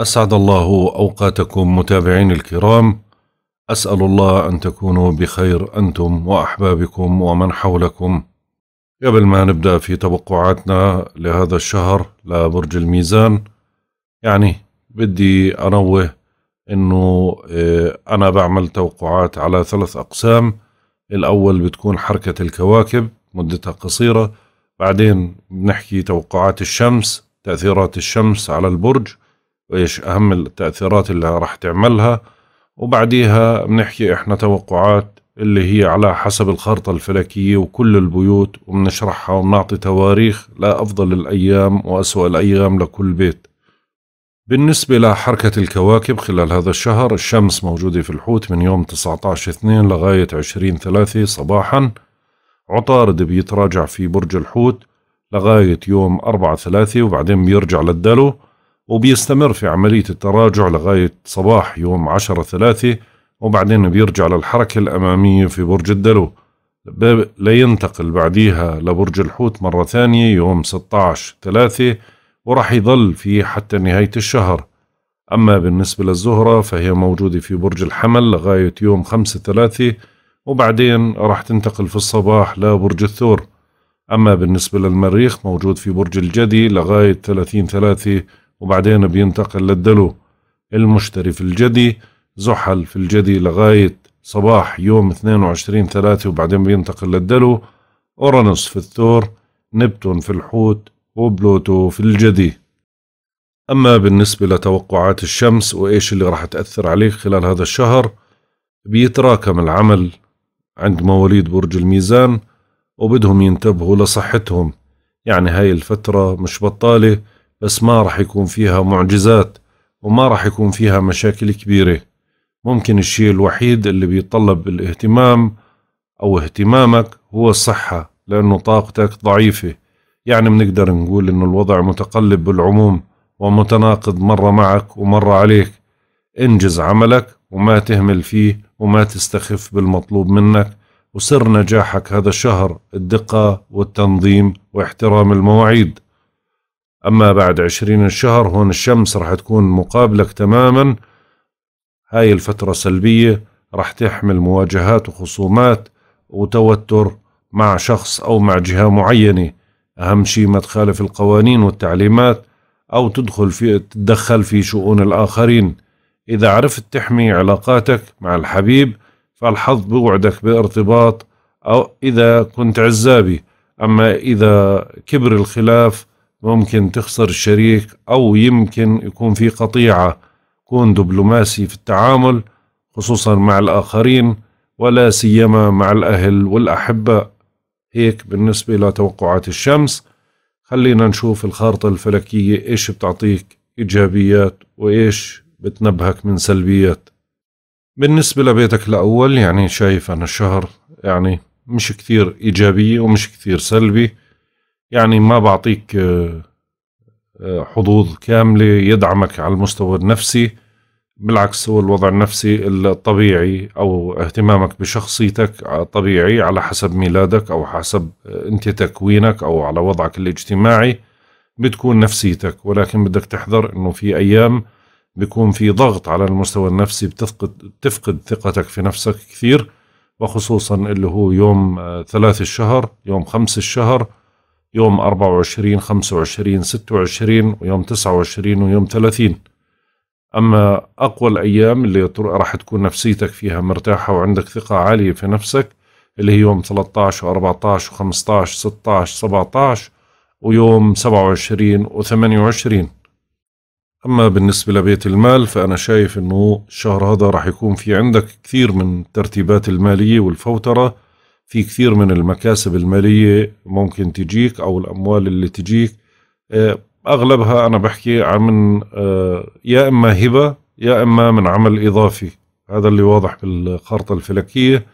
أسعد الله أوقاتكم متابعين الكرام أسأل الله أن تكونوا بخير أنتم وأحبابكم ومن حولكم قبل ما نبدأ في توقعاتنا لهذا الشهر لبرج الميزان يعني بدي أنوه أنه آه، أنا بعمل توقعات على ثلاث أقسام الأول بتكون حركة الكواكب مدتها قصيرة بعدين بنحكي توقعات الشمس تأثيرات الشمس على البرج وايش اهم التاثيرات اللي راح تعملها وبعديها بنحكي احنا توقعات اللي هي على حسب الخارطة الفلكية وكل البيوت وبنشرحها وبنعطي تواريخ لأفضل الأيام وأسوأ الأيام لكل بيت بالنسبة لحركة الكواكب خلال هذا الشهر الشمس موجودة في الحوت من يوم 19-2 لغاية 20-3 صباحا عطارد بيتراجع في برج الحوت لغاية يوم 4-3 وبعدين بيرجع للدلو وبيستمر في عملية التراجع لغاية صباح يوم عشرة ثلاثة وبعدين بيرجع للحركة الأمامية في برج الدلو لينتقل بعديها لبرج الحوت مرة ثانية يوم 16 ثلاثة وراح يظل فيه حتى نهاية الشهر أما بالنسبة للزهرة فهي موجودة في برج الحمل لغاية يوم 5 ثلاثة وبعدين راح تنتقل في الصباح لبرج الثور أما بالنسبة للمريخ موجود في برج الجدي لغاية 30 ثلاثة وبعدين بينتقل للدلو المشتري في الجدي زحل في الجدي لغاية صباح يوم 22 3 وبعدين بينتقل للدلو أورانوس في الثور نبتون في الحوت وبلوتو في الجدي أما بالنسبة لتوقعات الشمس وإيش اللي راح تأثر عليك خلال هذا الشهر بيتراكم العمل عند مواليد برج الميزان وبدهم ينتبهوا لصحتهم يعني هاي الفترة مش بطالة بس ما رح يكون فيها معجزات وما رح يكون فيها مشاكل كبيرة ممكن الشيء الوحيد اللي بيطلب الاهتمام أو اهتمامك هو الصحة لأنه طاقتك ضعيفة يعني بنقدر نقول إنه الوضع متقلب بالعموم ومتناقض مرة معك ومرة عليك انجز عملك وما تهمل فيه وما تستخف بالمطلوب منك وسر نجاحك هذا الشهر الدقة والتنظيم واحترام المواعيد أما بعد عشرين شهر هون الشمس راح تكون مقابلك تماما هاي الفترة سلبية راح تحمل مواجهات وخصومات وتوتر مع شخص أو مع جهة معينة أهم شيء ما تخالف القوانين والتعليمات أو تدخل في تتدخل في شؤون الآخرين إذا عرفت تحمي علاقاتك مع الحبيب فالحظ بوعدك بارتباط أو إذا كنت عزابي أما إذا كبر الخلاف ممكن تخسر الشريك أو يمكن يكون في قطيعة كون دبلوماسي في التعامل خصوصا مع الآخرين ولا سيما مع الأهل والأحباء هيك بالنسبة لتوقعات الشمس خلينا نشوف الخارطة الفلكية إيش بتعطيك إيجابيات وإيش بتنبهك من سلبيات بالنسبة لبيتك الأول يعني شايف أنا الشهر يعني مش كثير إيجابية ومش كثير سلبي يعني ما بعطيك آه، آه، حظوظ كاملة يدعمك على المستوى النفسي بالعكس هو الوضع النفسي الطبيعي أو اهتمامك بشخصيتك طبيعي على حسب ميلادك أو حسب آه، أنت تكوينك أو على وضعك الاجتماعي بتكون نفسيتك ولكن بدك تحذر أنه في أيام بيكون في ضغط على المستوى النفسي بتفقد تفقد ثقتك في نفسك كثير وخصوصا اللي هو يوم ثلاث الشهر يوم خمس الشهر يوم 24 25 26 ويوم 29 ويوم 30 أما أقوى الأيام اللي راح تكون نفسيتك فيها مرتاحة وعندك ثقة عالية في نفسك اللي هي يوم 13 و14 و15 16 17 ويوم 27 و28 أما بالنسبة لبيت المال فأنا شايف أنه الشهر هذا راح يكون في عندك كثير من الترتيبات المالية والفوترة في كثير من المكاسب المالية ممكن تجيك أو الأموال اللي تجيك آه، أغلبها أنا بحكي عن آه، يا إما هبة يا إما من عمل إضافي هذا اللي واضح بالخارطة الفلكية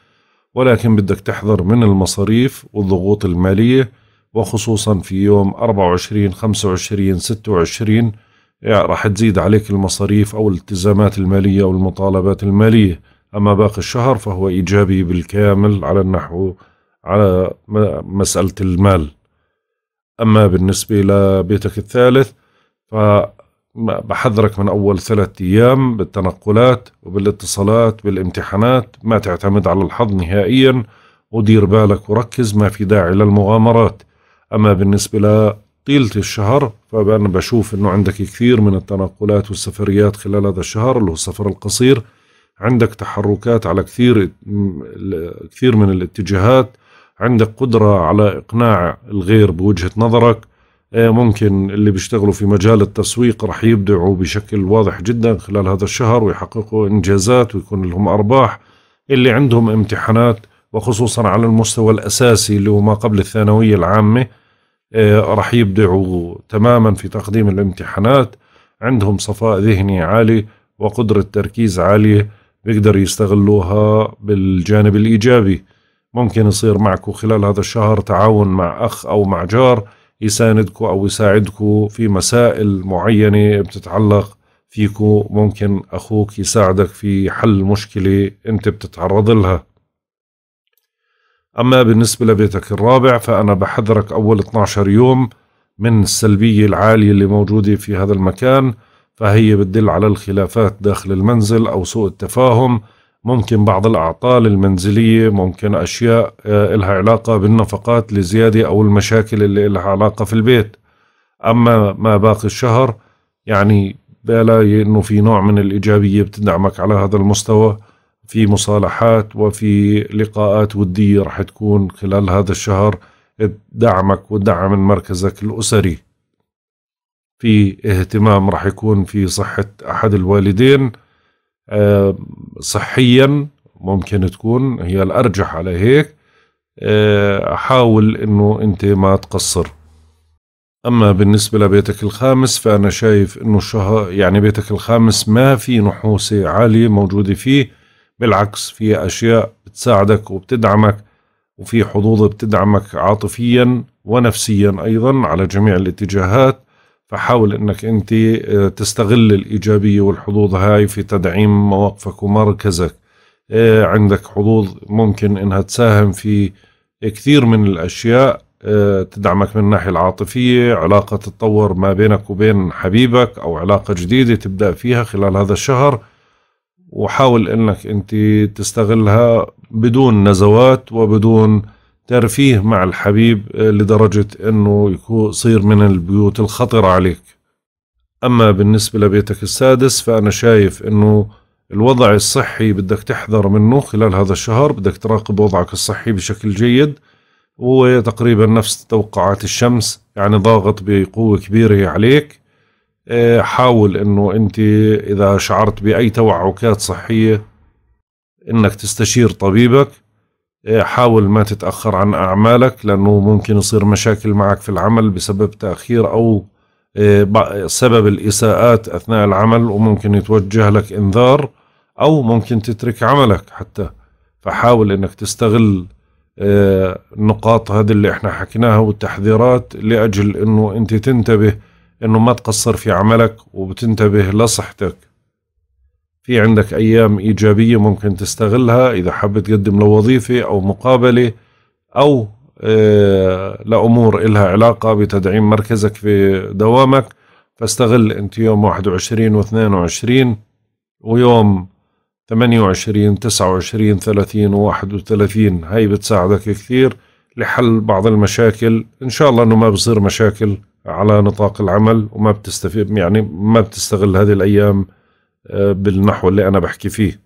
ولكن بدك تحذر من المصاريف والضغوط المالية وخصوصا في يوم 24 25 26 يعني راح تزيد عليك المصاريف أو الالتزامات المالية أو المطالبات المالية أما باقي الشهر فهو إيجابي بالكامل على النحو على مسألة المال أما بالنسبة لبيتك الثالث فبحذرك من أول ثلاثة أيام بالتنقلات وبالاتصالات بالامتحانات ما تعتمد على الحظ نهائيا ودير بالك وركز ما في داعي للمغامرات أما بالنسبة لطيلة الشهر فأنا بشوف أنه عندك كثير من التنقلات والسفريات خلال هذا الشهر اللي هو السفر القصير عندك تحركات على كثير كثير من الاتجاهات عندك قدرة على إقناع الغير بوجهة نظرك آه، ممكن اللي بيشتغلوا في مجال التسويق رح يبدعوا بشكل واضح جدا خلال هذا الشهر ويحققوا إنجازات ويكون لهم أرباح اللي عندهم امتحانات وخصوصا على المستوى الأساسي اللي هو ما قبل الثانوية العامة آه، رح يبدعوا تماما في تقديم الامتحانات عندهم صفاء ذهني عالي وقدرة تركيز عالية بيقدر يستغلوها بالجانب الإيجابي ممكن يصير معكم خلال هذا الشهر تعاون مع أخ أو مع جار يساندكم أو يساعدكم في مسائل معينة بتتعلق فيكو ممكن أخوك يساعدك في حل مشكلة أنت بتتعرض لها أما بالنسبة لبيتك الرابع فأنا بحذرك أول 12 يوم من السلبية العالية اللي موجودة في هذا المكان فهي بتدل على الخلافات داخل المنزل أو سوء التفاهم ممكن بعض الأعطال المنزلية ممكن أشياء آه، إلها علاقة بالنفقات لزيادة أو المشاكل اللي إلها علاقة في البيت أما ما باقي الشهر يعني بلاقي إنه في نوع من الإيجابية بتدعمك على هذا المستوى في مصالحات وفي لقاءات ودية رح تكون خلال هذا الشهر تدعمك ودعم من مركزك الأسري في اهتمام راح يكون في صحة أحد الوالدين صحيا ممكن تكون هي الأرجح على هيك آه، حاول أنه أنت ما تقصر أما بالنسبة لبيتك الخامس فأنا شايف أنه الشهر يعني بيتك الخامس ما في نحوسة عالية موجودة فيه بالعكس في أشياء بتساعدك وبتدعمك وفي حظوظ بتدعمك عاطفيا ونفسيا أيضا على جميع الاتجاهات فحاول انك انت آه، تستغل الايجابيه والحظوظ هاي في تدعيم مواقفك ومركزك آه، عندك حظوظ ممكن انها تساهم في كثير من الاشياء آه، تدعمك من الناحيه العاطفيه علاقه تتطور ما بينك وبين حبيبك او علاقه جديده تبدا فيها خلال هذا الشهر وحاول انك انت تستغلها بدون نزوات وبدون ترفيه مع الحبيب آه، لدرجة أنه يصير من البيوت الخطرة عليك أما بالنسبة لبيتك السادس فأنا شايف أنه الوضع الصحي بدك تحذر منه خلال هذا الشهر بدك تراقب وضعك الصحي بشكل جيد هو تقريبا نفس توقعات الشمس يعني ضاغط بقوة كبيرة عليك آه، حاول انه انت اذا شعرت باي توعكات صحية انك تستشير طبيبك إيه، حاول ما تتأخر عن أعمالك لأنه ممكن يصير مشاكل معك في العمل بسبب تأخير أو إيه، سبب الإساءات أثناء العمل وممكن يتوجه لك إنذار أو ممكن تترك عملك حتى فحاول أنك تستغل النقاط إيه، هذه اللي احنا حكيناها والتحذيرات لأجل أنه أنت تنتبه أنه ما تقصر في عملك وبتنتبه لصحتك في عندك أيام إيجابية ممكن تستغلها إذا حاب تقدم لوظيفة أو مقابلة أو آه، لأمور إلها علاقة بتدعيم مركزك في دوامك فاستغل أنت يوم 21 و22 ويوم 28 29 30 و 31 هاي بتساعدك كثير لحل بعض المشاكل إن شاء الله أنه ما بصير مشاكل على نطاق العمل وما بتستفيد يعني ما بتستغل هذه الأيام آه، بالنحو اللي أنا بحكي فيه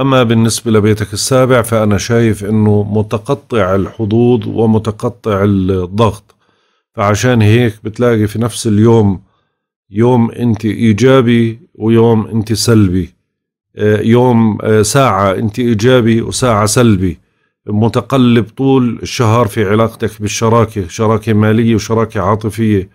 أما بالنسبة لبيتك السابع فأنا شايف أنه متقطع الحظوظ ومتقطع الضغط فعشان هيك بتلاقي في نفس اليوم يوم أنت إيجابي ويوم أنت سلبي آه، يوم آه، ساعة أنت إيجابي وساعة سلبي متقلب طول الشهر في علاقتك بالشراكة شراكة مالية وشراكة عاطفية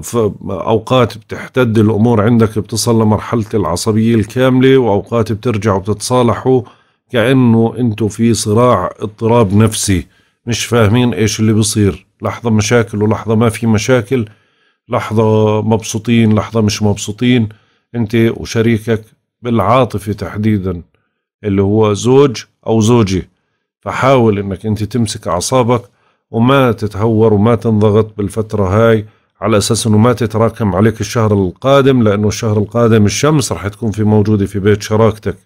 في أوقات بتحتد الأمور عندك بتصل لمرحلة العصبية الكاملة وأوقات بترجع بتتصالحوا كأنه أنتوا في صراع اضطراب نفسي مش فاهمين إيش اللي بصير لحظة مشاكل ولحظة ما في مشاكل لحظة مبسوطين لحظة مش مبسوطين أنت وشريكك بالعاطفة تحديدا اللي هو زوج أو زوجة فحاول أنك أنت تمسك أعصابك وما تتهور وما تنضغط بالفترة هاي على اساس انه ما تتراكم عليك الشهر القادم لانه الشهر القادم الشمس راح تكون في موجوده في بيت شراكتك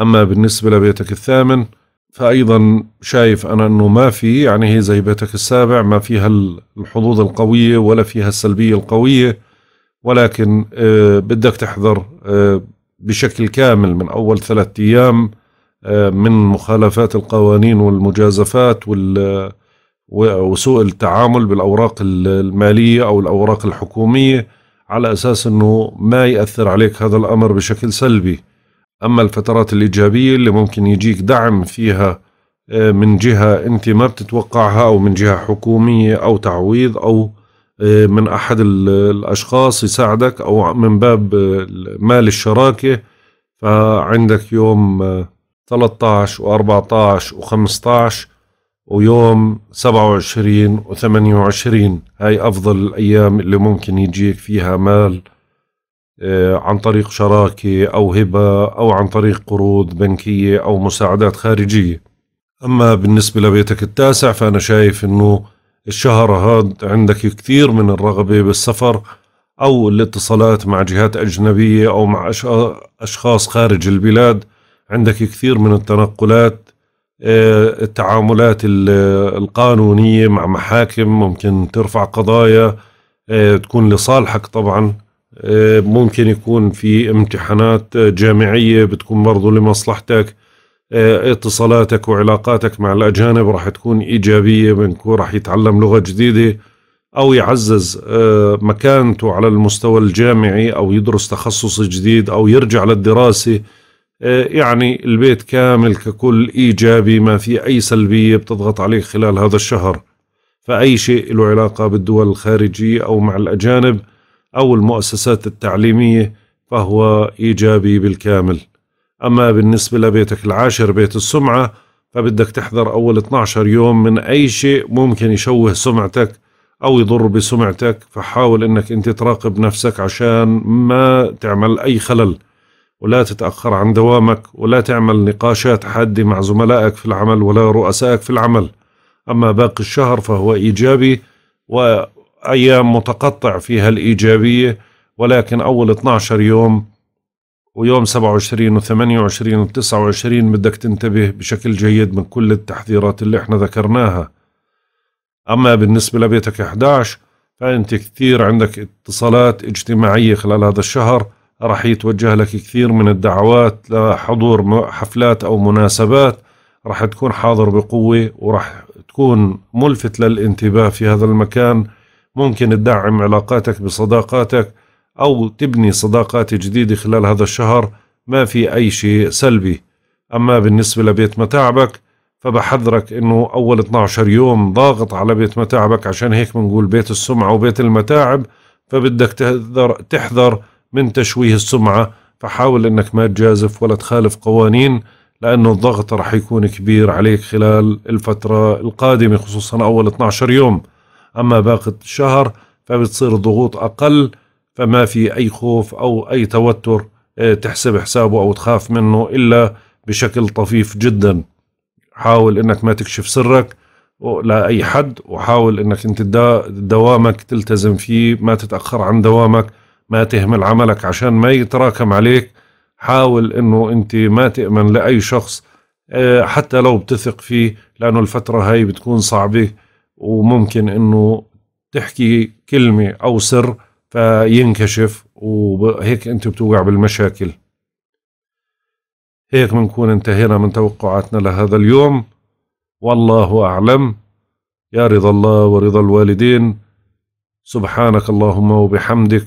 اما بالنسبه لبيتك الثامن فايضا شايف انا انه ما في يعني هي زي بيتك السابع ما فيها الحظوظ القويه ولا فيها السلبيه القويه ولكن آه، بدك تحذر آه، بشكل كامل من اول ثلاثة ايام آه، من مخالفات القوانين والمجازفات وال وسوء التعامل بالاوراق الماليه او الاوراق الحكوميه على اساس انه ما ياثر عليك هذا الامر بشكل سلبي اما الفترات الايجابيه اللي ممكن يجيك دعم فيها آه، من جهه انت ما بتتوقعها او من جهه حكوميه او تعويض او آه، من احد الاشخاص يساعدك او من باب آه، مال الشراكه فعندك يوم 13 و14 و15 ويوم 27 و28 هاي أفضل الأيام اللي ممكن يجيك فيها مال آه، عن طريق شراكة أو هبة أو عن طريق قروض بنكية أو مساعدات خارجية أما بالنسبة لبيتك التاسع فأنا شايف أنه الشهر هاد عندك كثير من الرغبة بالسفر أو الاتصالات مع جهات أجنبية أو مع أشخاص خارج البلاد عندك كثير من التنقلات آه، التعاملات القانونية مع محاكم ممكن ترفع قضايا آه، تكون لصالحك طبعا آه، ممكن يكون في امتحانات جامعية بتكون برضو لمصلحتك اتصالاتك وعلاقاتك مع الأجانب راح تكون إيجابية بنكون راح يتعلم لغة جديدة أو يعزز مكانته على المستوى الجامعي أو يدرس تخصص جديد أو يرجع للدراسة آه، يعني البيت كامل ككل إيجابي ما في أي سلبية بتضغط عليه خلال هذا الشهر فأي شيء له علاقة بالدول الخارجية أو مع الأجانب أو المؤسسات التعليمية فهو إيجابي بالكامل أما بالنسبة لبيتك العاشر بيت السمعة فبدك تحذر أول 12 يوم من أي شيء ممكن يشوه سمعتك أو يضر بسمعتك فحاول أنك أنت تراقب نفسك عشان ما تعمل أي خلل ولا تتأخر عن دوامك ولا تعمل نقاشات حادة مع زملائك في العمل ولا رؤسائك في العمل أما باقي الشهر فهو إيجابي وأيام متقطع فيها الإيجابية ولكن أول 12 يوم ويوم 27 و 28 و 29 بدك تنتبه بشكل جيد من كل التحذيرات اللي احنا ذكرناها أما بالنسبة لبيتك 11 فأنت كثير عندك اتصالات اجتماعية خلال هذا الشهر راح يتوجه لك كثير من الدعوات لحضور حفلات أو مناسبات راح تكون حاضر بقوة وراح تكون ملفت للانتباه في هذا المكان ممكن تدعم علاقاتك بصداقاتك أو تبني صداقات جديدة خلال هذا الشهر ما في أي شيء سلبي أما بالنسبة لبيت متاعبك فبحذرك انه اول 12 يوم ضاغط على بيت متاعبك عشان هيك بنقول بيت السمعة وبيت المتاعب فبدك تحذر تحذر من تشويه السمعة فحاول أنك ما تجازف ولا تخالف قوانين لأنه الضغط رح يكون كبير عليك خلال الفترة القادمة خصوصا أول 12 يوم أما باقي الشهر فبتصير الضغوط أقل فما في أي خوف أو أي توتر آه، تحسب حسابه أو تخاف منه إلا بشكل طفيف جدا حاول أنك ما تكشف سرك لأي حد وحاول أنك أنت دوامك تلتزم فيه ما تتأخر عن دوامك ما تهمل عملك عشان ما يتراكم عليك حاول انه انت ما تأمن لأي شخص آه، حتى لو بتثق فيه لأنه الفترة هاي بتكون صعبة وممكن انه تحكي كلمة أو سر فينكشف وهيك انت بتوقع بالمشاكل هيك بنكون انتهينا من توقعاتنا لهذا اليوم والله أعلم يا رضا الله ورضا الوالدين سبحانك اللهم وبحمدك